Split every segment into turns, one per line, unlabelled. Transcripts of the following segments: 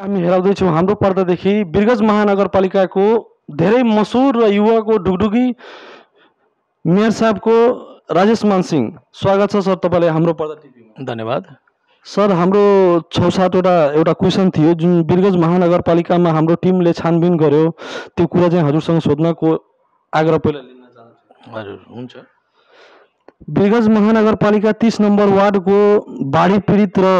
हामी हेराउँदैछौँ हाम्रो पर्दादेखि वीरगज महानगरपालिकाको धेरै मसुर र युवाको ढुकढुकी मेयर साहबको राजेश सिंह स्वागत छ सर
तपाईँलाई हाम्रो पर्दा टिभीमा धन्यवाद
सर हाम्रो छ सातवटा एउटा क्वेसन थियो जुन वीरगज महानगरपालिकामा हाम्रो टिमले छानबिन गर्यो त्यो कुरा चाहिँ हजुरसँग सोध्नको आग्रह पहिला
लिन चाहन्छु हजुर हुन्छ
बिरगज महानगरपालिका तिस नम्बर वार्डको बाढी पीडित र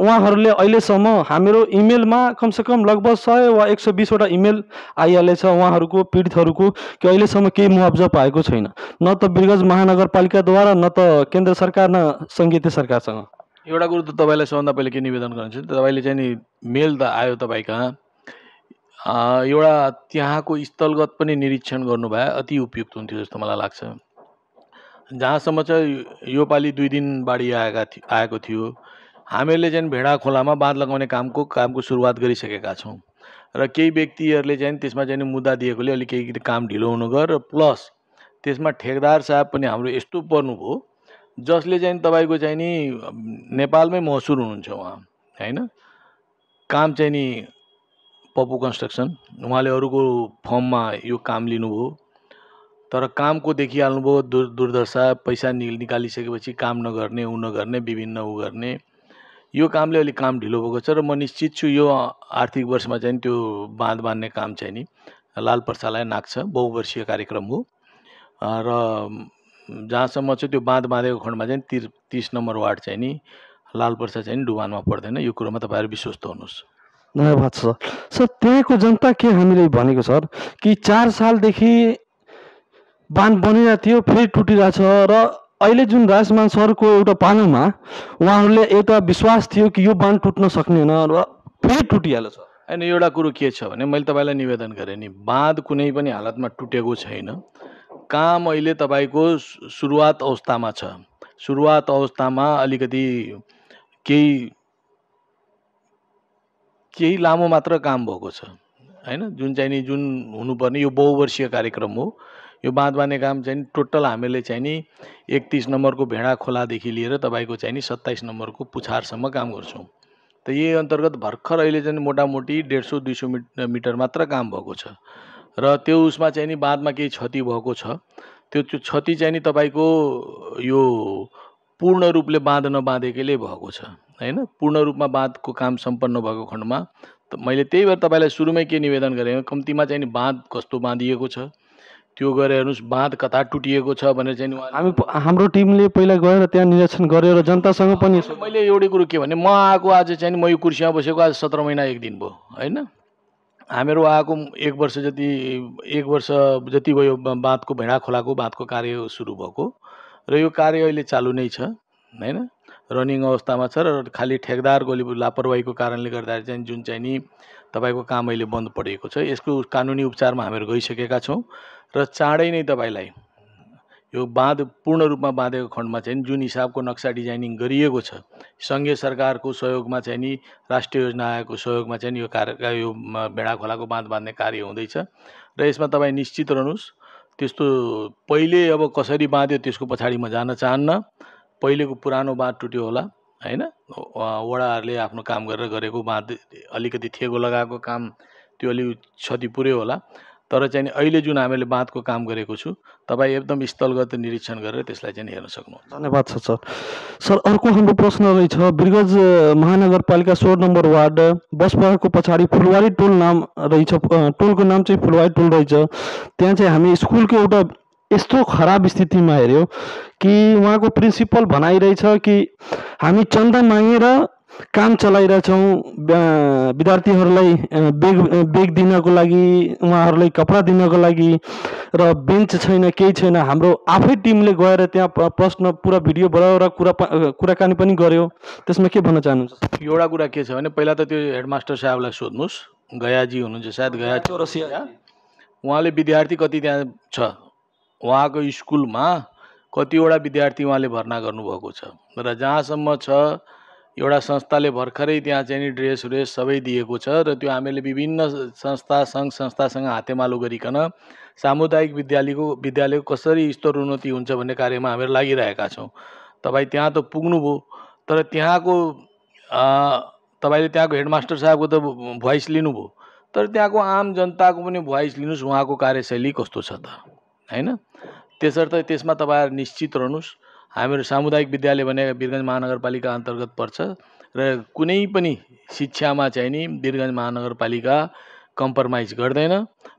उहाँहरूले अहिलेसम्म हाम्रो इमेलमा कमसेकम लगभग सय वा एक सय बिसवटा इमेल आइहालेछ उहाँहरूको पीडितहरूको कि अहिलेसम्म केही मुआब्जा पाएको छैन न त बिरगज महानगरपालिकाद्वारा न त केन्द्र सरकार न सङ्घीय सरकारसँग
एउटा कुरो त तपाईँलाई सबभन्दा पहिले के निवेदन गर्नुहुन्छ तपाईँले चाहिँ नि मेल त आयो तपाईँ कहाँ एउटा त्यहाँको स्थलगत पनि निरीक्षण गर्नु भए अति उपयुक्त हुन्थ्यो जस्तो मलाई लाग्छ जहाँसम्म चाहिँ योपालि दुई दिन बाढी आएका आएको थियो हामीहरूले चाहिँ भेडा खोलामा बाँध लगाउने कामको कामको सुरुवात गरिसकेका छौँ र केही व्यक्तिहरूले चाहिँ त्यसमा चाहिँ मुद्दा दिएकोले अलिक केही काम ढिलो हुनु गयो र प्लस त्यसमा ठेकदार साहब पनि हाम्रो यस्तो पर्नुभयो जसले चाहिँ तपाईँको चाहिँ नि नेपालमै महसुर हुनुहुन्छ उहाँ होइन काम चाहिँ नि पप्पु कन्स्ट्रक्सन उहाँले अरूको फर्ममा यो काम लिनुभयो तर कामको देखिहाल्नुभयो दुर् दुर्दशा पैसा निकालिसकेपछि काम नगर्ने ऊ नगर्ने विभिन्न ऊ गर्ने यो कामले अलिक काम ढिलो भएको छ र म निश्चित छु यो आर्थिक वर्षमा चाहिँ त्यो बाँध बाँध्ने काम चाहिँ नि लाल पर्सालाई नाग्छ बहुवर्षीय कार्यक्रम हो र जहाँसम्म छ त्यो बाँध बाँधेको खण्डमा चाहिँ तिर तिस नम्बर वार्ड चाहिँ नि लाल पर्सा चाहिँ डुबानमा पर्दैन यो कुरोमा तपाईँहरू विश्वस्त हुनुहोस्
धन्यवाद सर सर त्यहाँको जनता के हामीले भनेको सर कि चार सालदेखि बाँध बनिरहेको थियो फेरि टुटिरहेछ र अहिले जुन राजमान सरको एउटा पालोमा उहाँहरूले एउटा विश्वास थियो कि यो बाँध टुट्न सक्ने होइन र
फेरि टुटिहाल्छ होइन एउटा कुरो के छ भने मैले तपाईँलाई निवेदन गरेँ नि बाँध कुनै पनि हालतमा टुटेको छैन काम अहिले तपाईँको सुरुवात अवस्थामा छ सुरुवात अवस्थामा अलिकति केही केही लामो मात्र काम भएको छ होइन जुन चाहिँ नि जुन हुनुपर्ने यो बहुवर्षीय कार्यक्रम हो यो बाँध बाँध्ने काम चाहिँ टोटल हामीले चाहिँ नि एकतिस नम्बरको भेडा खोलादेखि लिएर तपाईँको चाहिँ नि सत्ताइस नम्बरको पुछारसम्म काम गर्छौँ त यही अन्तर्गत भर्खर अहिले चाहिँ मोटामोटी डेढ सौ दुई सौ मिटर मात्र काम भएको छ र त्यो उसमा चाहिँ नि बाँधमा केही क्षति भएको छ त्यो त्यो क्षति चाहिँ नि तपाईँको यो पूर्ण रूपले बाँध नबाँधेकैले भएको छ होइन पूर्ण रूपमा बाँधको काम सम्पन्न भएको खण्डमा मैले त्यही भएर तपाईँलाई सुरुमै के निवेदन गरेँ कम्तीमा चाहिँ नि बाँध कस्तो बाँधिएको छ त्यो गरेर हेर्नुहोस् बाँध कता टुटिएको छ भनेर चाहिँ
हामी हाम्रो टिमले पहिला गएर त्यहाँ निरीक्षण गरेर जनतासँग पनि
मैले एउटै कुरो के भने म आएको आज चाहिँ म यो कुर्सीमा बसेको आज सत्र महिना एक दिन भयो होइन हामीहरू आएको एक वर्ष जति एक वर्ष जति भयो बाँधको भेडा खोलाको बाँधको कार्य सुरु भएको र यो कार्य अहिले चालु नै छ होइन रनिङ अवस्थामा छ र खालि ठेकदार गोली लापरवाहीको कारणले गर्दाखेरि चाहिँ जुन चाहिँ नि तपाईँको काम अहिले बन्द परेको छ यसको कानुनी उपचारमा हामीहरू गइसकेका छौँ र चाँडै नै तपाईँलाई यो बाँध पूर्ण रूपमा बाँधेको खण्डमा चाहिँ जुन हिसाबको नक्सा डिजाइनिङ गरिएको छ सङ्घीय सरकारको सहयोगमा चाहिँ नि राष्ट्रिय योजना आयोगको सहयोगमा चाहिँ यो कार्य यो भेडा खोलाको बाँध बाँध्ने कार्य हुँदैछ र यसमा तपाईँ निश्चित रहनुहोस् त्यस्तो पहिले अब कसरी बाँध्यो त्यसको पछाडि म जान चाहन्न पहिलेको पुरानो बाँध टुट्यो होला होइन वडाहरूले आफ्नो काम गरेर गरेको बाँध अलिकति थेगो लगाएको काम त्यो अलिक क्षति पुऱ्यो होला तर चाहिँ अहिले जुन हामीले बाँधको काम गरेको छु तपाईँ एकदम स्थलगत निरीक्षण गरेर त्यसलाई चाहिँ हेर्न सक्नुहुन्छ धन्यवाद
छ सर सर अर्को हाम्रो प्रश्न रहेछ बिरगज महानगरपालिका सोह्र नम्बर वार्ड बसपाको पछाडि फुलवारी टोल नाम रहेछ टोलको नाम चाहिँ फुलवारी टोल रहेछ त्यहाँ चाहिँ हामी स्कुलको एउटा यस्तो खराब स्थितिमा हेऱ्यौँ कि उहाँको प्रिन्सिपल भनाइरहेछ कि हामी चन्दा मागेर काम चलाइरहेछौँ विद्यार्थीहरूलाई बेग बेग दिनको लागि उहाँहरूलाई कपडा दिनको लागि र बेन्च छैन केही छैन हाम्रो आफै टिमले गएर त्यहाँ प्रश्न पुरा भिडियो बनाएर कुरा कुराकानी पनि गर्यो त्यसमा के भन्न चाहनुहुन्छ
एउटा कुरा के छ भने पहिला त त्यो हेडमास्टर साहबलाई सोध्नुहोस् गयाजी हुनुहुन्छ सायद गया उहाँले विद्यार्थी कति त्यहाँ छ उहाँको स्कुलमा कतिवटा विद्यार्थी उहाँले भर्ना गर्नुभएको छ र जहाँसम्म छ एउटा संस्थाले भर्खरै त्यहाँ चाहिँ नि ड्रेस ड्रेस सबै दिएको छ र त्यो हामीले विभिन्न संस्था सङ्घ संस्थासँग हातेमालो गरिकन सामुदायिक विद्यालयको विद्यालयको कसरी स्तरोन्नति हुन्छ भन्ने कार्यमा हामीहरू लागिरहेका छौँ तपाईँ त्यहाँ त पुग्नुभयो तर त्यहाँको तपाईँले त्यहाँको हेडमास्टर साहबको त भोइस लिनुभयो तर त्यहाँको आम जनताको पनि भोइस लिनुहोस् उहाँको कार्यशैली कस्तो छ त होइन त्यसर्थ त्यसमा तपाईँहरू निश्चित रहनुहोस् हाम्रो सामुदायिक विद्यालय भने वीरगन्ज महानगरपालिका अन्तर्गत पर्छ र कुनै पनि शिक्षामा चाहिँ नि वीरगञ्ज महानगरपालिका कम्प्रोमाइज गर्दैन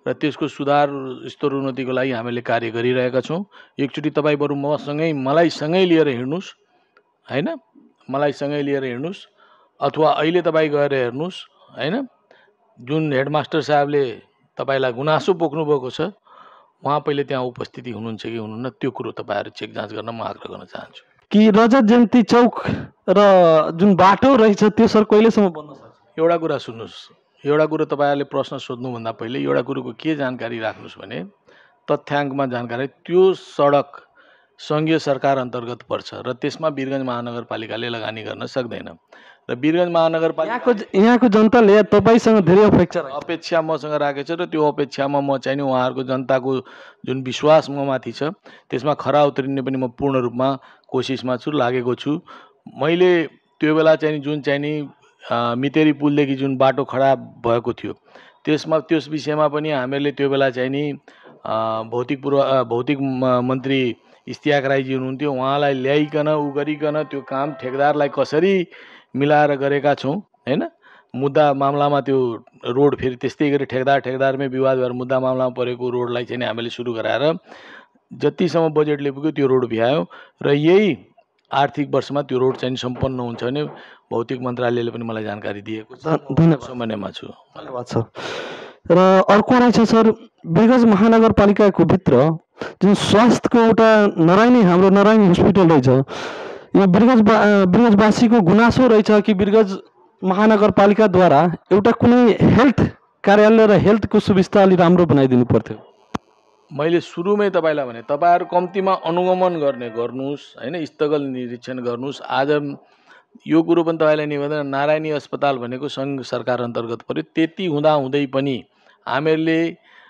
र त्यसको सुधार स्तर उन्नतिको लागि हामीले कार्य गरिरहेका छौँ एकचोटि तपाईँ बरु मसँगै मलाई सँगै लिएर हिँड्नुहोस् होइन मलाई सँगै लिएर हिँड्नुहोस् अथवा अहिले तपाईँ गएर हेर्नुहोस् होइन जुन हेडमास्टर साहबले तपाईँलाई गुनासो पोख्नुभएको छ उहाँ पहिले त्यहाँ उपस्थिति हुनुहुन्छ कि हुनुहुन्न त्यो कुरो तपाईँहरू चेक जाँच गर्न म आग्रह गर्न चाहन्छु कि
रजत जयन्ती चौक र जुन बाटो रहेछ त्यो सर कहिलेसम्म बन्न
सक्छ एउटा कुरा सुन्नुहोस् एउटा कुरो तपाईँहरूले प्रश्न सोध्नुभन्दा पहिले एउटा कुरोको के जानकारी राख्नुहोस् भने तथ्याङ्कमा जानकारी त्यो सडक सङ्घीय सरकार अन्तर्गत पर्छ र त्यसमा वीरगञ्ज महानगरपालिकाले लगानी गर्न सक्दैन र वीरगञ्ज महानगरपालिकाको
यहाँको जनताले तपाईँसँग धेरै अपेक्षा
अपेक्षा मसँग राखेको छ र त्यो अपेक्षामा म चाहिँ नि उहाँहरूको जनताको जुन विश्वास म माथि छ त्यसमा खरा उत्रिने पनि म पूर्ण रूपमा कोसिसमा छु लागेको छु मैले त्यो बेला चाहिँ जुन चाहिँ नि मितेरी पुलदेखि जुन बाटो खडा भएको थियो त्यसमा त्यस विषयमा पनि हामीहरूले त्यो बेला चाहिँ नि भौतिक पूर्व भौतिक मन्त्री इस्तियाक राईजी हुनुहुन्थ्यो उहाँलाई ल्याइकन ऊ गरिकन त्यो काम ठेकदारलाई कसरी मिलाएर गरेका छौँ होइन मुद्दा मामलामा त्यो रोड फेरि त्यस्तै गरी ठेकदार ठेकदारमै विवाद भएर मुद्दा मामलामा परेको रोडलाई चाहिँ हामीले सुरु गराएर जतिसम्म बजेटले पुग्यो त्यो रोड भ्यायो र यही आर्थिक वर्षमा त्यो रोड चाहिँ सम्पन्न हुन्छ भने भौतिक मन्त्रालयले पनि मलाई जानकारी दिएको छ समन्वयमा छु
धन्यवाद सर र अर्को छ सर बेगज महानगरपालिकाको भित्र जुन स्वास्थ्यको एउटा नरायणी हाम्रो नरायणी हस्पिटल रहेछ यो बिरगज बिरगजवासीको गुनासो रहेछ कि बिरगज महानगरपालिकाद्वारा एउटा कुनै हेल्थ कार्यालय र हेल्थको सुविस्ता अलि राम्रो बनाइदिनु पर्थ्यो
मैले सुरुमै तपाईँलाई भने तपाईँहरू कम्तीमा अनुगमन गर्ने गर्नुहोस् होइन स्थगल निरीक्षण गर्नुहोस् आज यो कुरो पनि तपाईँलाई निवेदन नारायणी अस्पताल भनेको सङ्घ सरकार अन्तर्गत पऱ्यो त्यति हुँदाहुँदै पनि हामीहरूले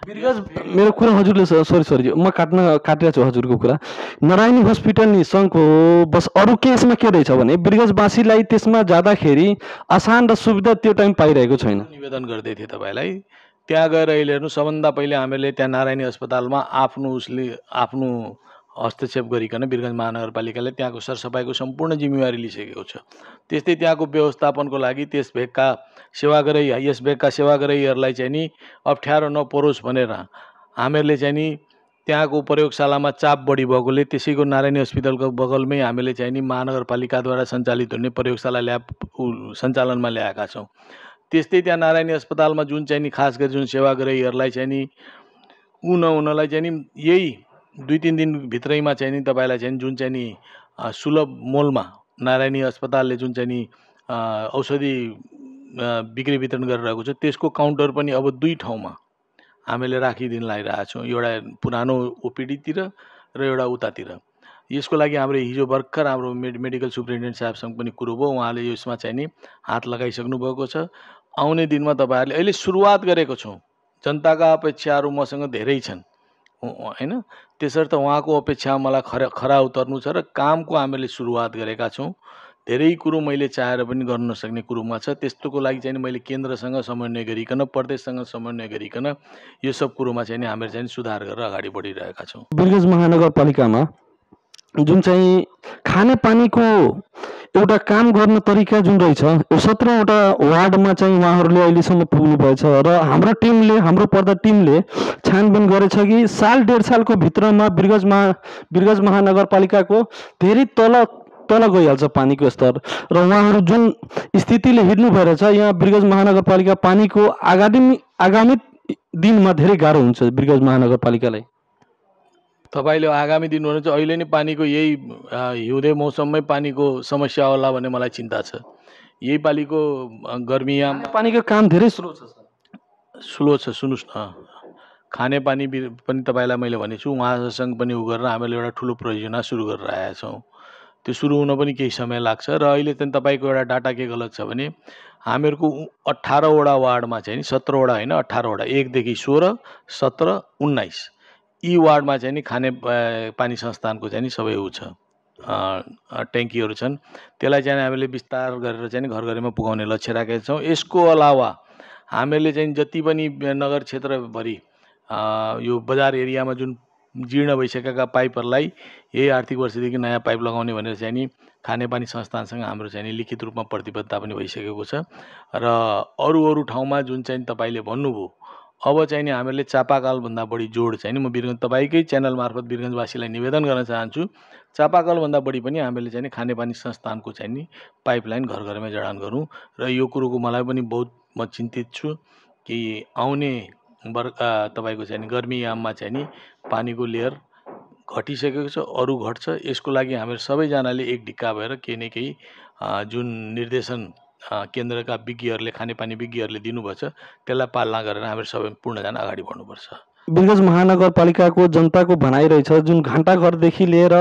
मेरो
कुरा हजुरले सरी सरी म काट्न काटिरहेको छु हजुरको कुरा नारायणी हस्पिटल नि सङ्घको बस अरू केसमा के रहेछ भने बिरगजवासीलाई त्यसमा जाँदाखेरि आसान र सुविधा त्यो टाइम पाइरहेको छैन
निवेदन गर्दै थिएँ तपाईँलाई त्यहाँ गएर अहिले हेर्नु सबभन्दा पहिले हामीले त्यहाँ नारायणी अस्पतालमा आफ्नो उसले आफ्नो हस्तक्षेप गरिकन वीरगन्ज महानगरपालिकाले त्यहाँको सरसफाइको सम्पूर्ण जिम्मेवारी लिइसकेको छ त्यस्तै त्यहाँको व्यवस्थापनको लागि त्यस भेगका सेवाग्रही यस भेगका सेवाग्राहीहरूलाई चाहिँ नि अप्ठ्यारो नपरोस् भनेर हामीहरूले चाहिँ नि त्यहाँको प्रयोगशालामा चाप बढी भएकोले त्यसैको नारायणी हस्पिटलको बगलमै हामीले चाहिँ नि महानगरपालिकाद्वारा सञ्चालित हुने प्रयोगशाला ल्याब सञ्चालनमा ल्याएका छौँ त्यस्तै त्यहाँ नारायणी अस्पतालमा जुन चाहिँ नि खास गरी जुन सेवाग्राहीहरूलाई चाहिँ नि ऊ नहुनलाई चाहिँ नि यही दुई तिन दिनभित्रैमा चाहिँ नि तपाईँलाई चाहिँ जुन चाहिँ नि सुलभ मोलमा नारायणी अस्पतालले जुन चाहिँ नि औषधि बिक्री वितरण गरिरहेको छ त्यसको काउन्टर पनि अब दुई ठाउँमा हामीले राखिदिन लागिरहेछौँ एउटा पुरानो ओपिडीतिर र एउटा उतातिर यसको लागि हाम्रो हिजो भर्खर हाम्रो मेड मेडिकल सुप्रिन्टेन्डेन्ट साहबसँग पनि कुरो भयो उहाँले यसमा चाहिँ नि हात लगाइसक्नु भएको छ आउने दिनमा तपाईँहरूले अहिले सुरुवात गरेको छौँ जनताका अपेक्षाहरू मसँग धेरै छन् होइन त्यसर्थ उहाँको अपेक्षा मलाई खरा खरा उतर्नु छ र कामको हामीले सुरुवात गरेका छौँ धेरै कुरो मैले चाहेर पनि गर्न नसक्ने कुरोमा छ त्यस्तोको लागि चाहिँ मैले केन्द्रसँग समन्वय गरिकन प्रदेशसँग समन्वय गरिकन यो सब कुरोमा चाहिँ हामीले चाहिँ सुधार गरेर अगाडि बढिरहेका छौँ
बिरगज महानगरपालिकामा जुन चाहिँ खानेपानीको एउटा काम गर्ने तरिका जुन रहेछ यो सत्रवटा वार्डमा चाहिँ उहाँहरूले अहिलेसम्म पुग्नुभएछ र हाम्रो टिमले हाम्रो पर्दा टिमले छानबिन गरेछ कि साल डेढ सालको भित्रमा बिरगज महा बिरगज महानगरपालिकाको धेरै तल तल गइहाल्छ पानीको स्तर र उहाँहरू जुन स्थितिले हिँड्नु भएर छ यहाँ बिरगज महानगरपालिका पानीको आगामी आगामी दिनमा धेरै गाह्रो हुन्छ बिरगज महानगरपालिकालाई
तपाईँले आगामी दिन चाहिँ अहिले नै पानीको यही हिउँदे मौसममै पानीको समस्या होला भन्ने मलाई चिन्ता छ यही पालिको गर्मीयाम पानीको काम धेरै स्लो छ स्लो छ सुन्नुहोस् न खानेपानी पनि तपाईँलाई मैले भनेछु उहाँसँग पनि उ गरेर हामीले एउटा ठुलो परियोजना सुरु गरेर आएका छौँ त्यो सुरु हुन पनि केही समय लाग्छ र अहिले चाहिँ तपाईँको एउटा डाटा के गलत छ भने हामीहरूको अठारवटा वार्डमा चाहिँ सत्रवटा होइन अठारवटा एकदेखि सोह्र सत्र उन्नाइस यी वार्डमा चाहिँ नि खाने पानी संस्थानको चाहिँ नि सबै ऊ छ ट्याङ्कीहरू छन् त्यसलाई चाहिँ हामीले विस्तार गरेर चाहिँ घर घरमा पुगाउने लक्ष्य राखेका छौँ यसको अलावा हामीले चाहिँ जति पनि नगर क्षेत्रभरि यो बजार एरियामा जुन जीर्ण भइसकेका पाइपहरूलाई यही आर्थिक वर्षदेखि नयाँ पाइप लगाउने भनेर चाहिँ नि खानेपानी संस्थानसँग हाम्रो चाहिँ नि लिखित रूपमा प्रतिबद्धता पनि भइसकेको छ र अरू अरू ठाउँमा जुन चाहिँ तपाईँले भन्नुभयो अब चाहिँ नि हामीहरूले चापाकलभन्दा बढी जोड चाहिँ नि म बिरगन्ज तपाईँकै च्यानल मार्फत बिरगन्जवासीलाई निवेदन गर्न चाहन्छु चापाकलभन्दा बढी पनि हामीले चाहिँ नि खानेपानी संस्थानको चाहिँ नि पाइपलाइन घर घरमै जडान गरौँ र यो कुरोको मलाई पनि बहुत म चिन्तित छु कि आउने वर्ग तपाईँको चाहिँ नि गर्मी याममा चाहिँ नि पानीको लेयर घटिसकेको छ अरू घट्छ यसको लागि हामीहरू सबैजनाले एक ढिक्का भएर केही न केही जुन निर्देशन केन्द्रका विज्ञहरूले खानेपानी विज्ञहरूले दिनुभएछ त्यसलाई पालना गरेर हामी सबै पूर्णजना अगाडि बढ्नुपर्छ
विगज महानगरपालिकाको जनताको भनाइ रहेछ जुन घन्टाघरदेखि लिएर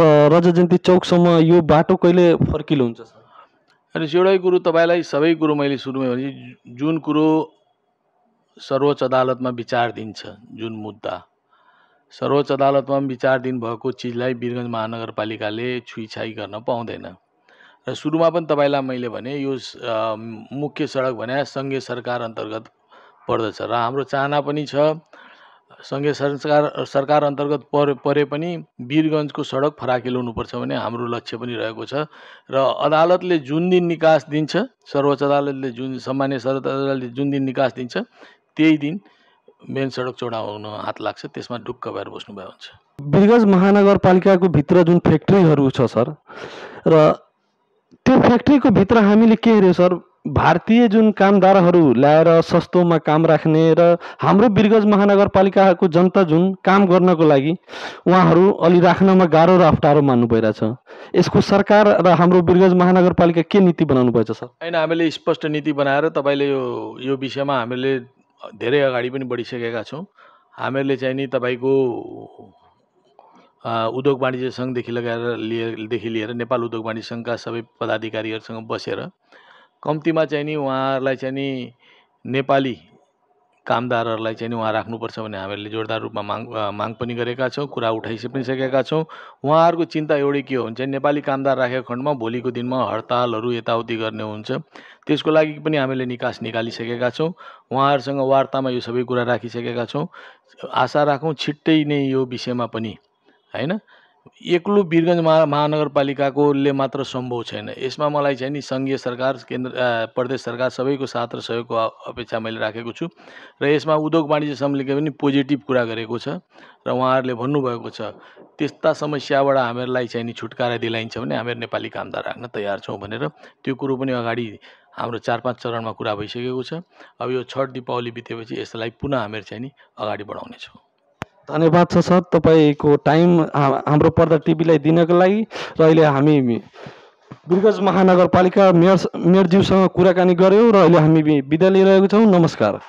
र रज जयन्ती चौकसम्म यो बाटो कहिले
फर्किलो हुन्छ सर अनि एउटै कुरो तपाईँलाई सबै कुरो मैले सुरुमा भने जुन कुरो सर्वोच्च अदालतमा विचार दिन्छ जुन मुद्दा सर्वोच्च अदालतमा विचार भएको चिजलाई बिरगञ्ज महानगरपालिकाले छुइछाइ गर्न पाउँदैन र सुरुमा पनि तपाईँलाई मैले भने यो मुख्य सडक भने सङ्घीय सरकार अन्तर्गत पर्दछ र हाम्रो चाहना पनि छ सङ्घीय सरकार सरकार अन्तर्गत परे परे पनि वीरगन्जको सडक फराकिलो हुनुपर्छ भने हाम्रो लक्ष्य पनि रहेको छ र अदालतले जुन दिन निकास दिन्छ सर्वोच्च अदालतले जुन सामान्य सर्वोच्च अदालतले जुन दिन निकास दिन्छ त्यही दिन मेन सडक चौडा हुन हात लाग्छ त्यसमा ढुक्क भएर बस्नुभयो हुन्छ
वीरगन्ज महानगरपालिकाको भित्र जुन फ्याक्ट्रीहरू छ सर र त्यो फ्याक्ट्रीको भित्र हामीले के हेऱ्यौँ सर भारतीय जुन कामदारहरू ल्याएर सस्तोमा काम राख्ने र हाम्रो बिरगज महानगरपालिकाको जनता जुन काम गर्नको लागि उहाँहरू अलि राख्नमा गाह्रो र अप्ठ्यारो मान्नु भइरहेछ यसको सरकार र हाम्रो बिरगज महानगरपालिका के नीति बनाउनु भएछ सर
होइन हामीले स्पष्ट नीति बनाएर तपाईँले यो यो विषयमा हामीले धेरै अगाडि पनि बढिसकेका छौँ हामीहरूले चाहिँ नि तपाईँको उद्योग वाणिज्य सङ्घदेखि लगाएर लिएदेखि लिएर नेपाल उद्योग वाणिज्य सङ्घका सबै पदाधिकारीहरूसँग बसेर कम्तीमा चाहिँ नि उहाँहरूलाई चाहिँ नि नेपाली कामदारहरूलाई चाहिँ नि उहाँ राख्नुपर्छ भने हामीहरूले जोरदार रूपमा माग माग पनि गरेका छौँ कुरा उठाइसके पनि सकेका छौँ उहाँहरूको चिन्ता एउटै के हुन्छ नेपाली कामदार राखेको खण्डमा भोलिको दिनमा हडतालहरू यताउति गर्ने हुन्छ त्यसको लागि पनि हामीले निकास निकालिसकेका छौँ उहाँहरूसँग वार्तामा यो सबै कुरा राखिसकेका छौँ आशा राखौँ छिट्टै नै यो विषयमा पनि होइन एक्लो वीरगन्ज महा महानगरपालिकाकोले मात्र सम्भव छैन यसमा मलाई चाहिँ नि सङ्घीय सरकार केन्द्र प्रदेश सरकार सबैको साथ र सहयोगको अपेक्षा मैले राखेको छु र यसमा उद्योग वाणिज्य समितिले पनि पोजिटिभ कुरा गरेको छ र उहाँहरूले भन्नुभएको छ त्यस्ता समस्याबाट हामीहरूलाई चाहिँ नि छुटकारा दिलाइन्छ भने हामीहरू नेपाली कामदार राख्न तयार छौँ भनेर त्यो कुरो पनि अगाडि हाम्रो चार पाँच चरणमा कुरा भइसकेको छ अब यो छठ दिपावली बितेपछि यसलाई पुनः हामीहरू चाहिँ नि अगाडि बढाउनेछौँ
धन्यवाद छ सर तपाईँको टाइम हाम्रो पर्दा टिभीलाई दिनको लागि र अहिले हामी दुर्गज महानगरपालिका मेयर मेयरज्यूसँग कुराकानी गऱ्यौँ र अहिले हामी बिदा
लिइरहेको छौँ नमस्कार